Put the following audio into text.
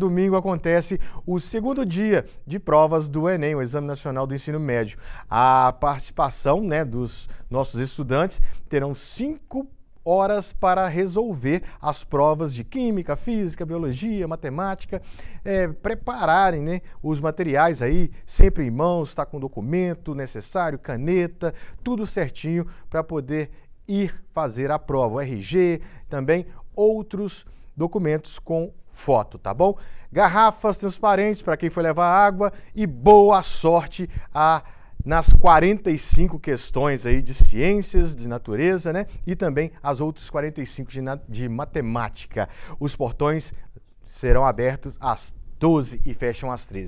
Domingo acontece o segundo dia de provas do Enem, o Exame Nacional do Ensino Médio. A participação né, dos nossos estudantes terão cinco horas para resolver as provas de química, física, biologia, matemática, é, prepararem né, os materiais aí sempre em mãos, está com o documento necessário, caneta, tudo certinho para poder ir fazer a prova, o RG, também outros documentos com foto, tá bom? Garrafas transparentes para quem for levar água e boa sorte a nas 45 questões aí de ciências, de natureza, né? E também as outras 45 de, de matemática. Os portões serão abertos às 12 e fecham às 13.